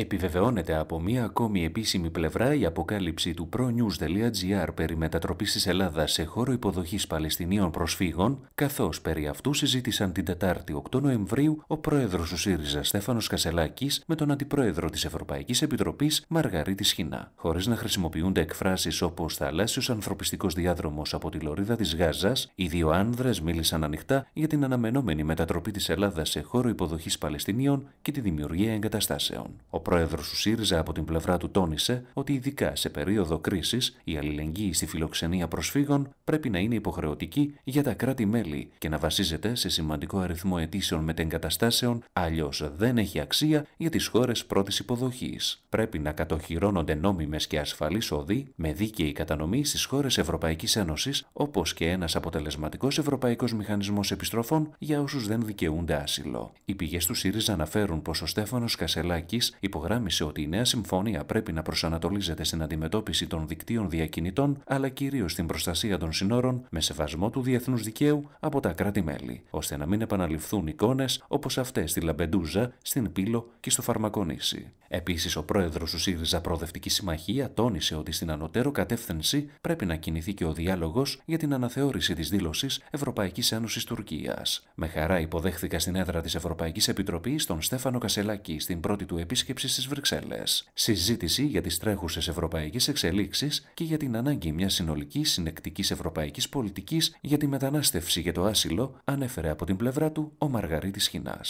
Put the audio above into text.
Επιβεβαιώνεται από μία ακόμη επίσημη πλευρά η αποκάλυψη του pronews.gr περί μετατροπής της Ελλάδας σε χώρο υποδοχής Παλαιστινίων προσφύγων, καθώς περί αυτού συζήτησαν την Τετάρτη 8 Νοεμβρίου ο πρόεδρος του ΣΥΡΙΖΑ Στέφανος Κασελάκης με τον αντιπρόεδρο της Ευρωπαϊκής Επιτροπής Μαργαρίτη Σχοινά, χωρίς να χρησιμοποιούνται εκφράσεις όπως θαλάσσιος ανθρωπιστικός διάδρομος από τη λωρίδα της Γάζας, οι δύο άνδρες μίλησαν ανοιχτά για την αναμενόμενη μετατροπή της Ελλάδας σε χώρο υποδοχής Παλαιστινίων και τη δημιουργία εγκαταστάσεων πρόεδρος του ΣΥΡΙΖΑ από την πλευρά του τόνισε ότι ειδικά σε περίοδο κρίσης η αλληλεγγύη στη φιλοξενία προσφύγων πρέπει να είναι υποχρεωτική για τα κράτη-μέλη και να βασίζεται σε σημαντικό αριθμό αιτήσεων μετεγκαταστάσεων, αλλιώς δεν έχει αξία για τις χώρες πρώτης υποδοχής. Πρέπει να κατοχυρώνονται νόμιμες και ασφαλείς οδοί με δίκαιη κατανομή στις χώρες Ευρωπαϊκής Ένωσης, όπως και ένας αποτελεσματικός ευρωπαϊκός μηχανισμός επιστροφών για όσους δεν δικαιούνται άσυλο. Οι πηγές του ΣΥΡΙΖΑ αναφέρουν πως ο Στέφανος Κασελάκης Υπογράμμισε ότι η νέα συμφωνία πρέπει να προσανατολίζεται στην αντιμετώπιση των δικτύων διακινητών αλλά κυρίως στην προστασία των συνόρων με σεβασμό του διεθνούς δικαίου από τα κράτη-μέλη, ώστε να μην επαναληφθούν εικόνες όπως αυτές στη Λαμπεντούζα, στην Πύλο και στο Φαρμακονήσι. Επίσης, ο πρόεδρος του ΣΥΡΙΖΑ Προοδευτικής Συμμαχία τόνισε ότι στην ανωτέρω κατεύθυνση πρέπει να κινηθεί και ο διάλογος για την αναθεώρηση της δήλωσης Ευρωπαϊκής Ένωσης Τουρκίας. Με χαρά υποδέχθηκα στην έδρα της Ευρωπαϊκής Επιτροπής τον Στέφανο Κασελάκη στην πρώτη του επίσκεψη επίσκεψη στις Βρυξέλλες. Συζήτηση για τις τρέχουσες ευρωπαϊκές εξελίξεις και για την ανάγκη μιας συνολικής συνεκτικής ευρωπαϊκής πολιτικής για τη μετανάστευση και το άσυλο, ανέφερε από την πλευρά του ο Μαργαρίτης Χινάς.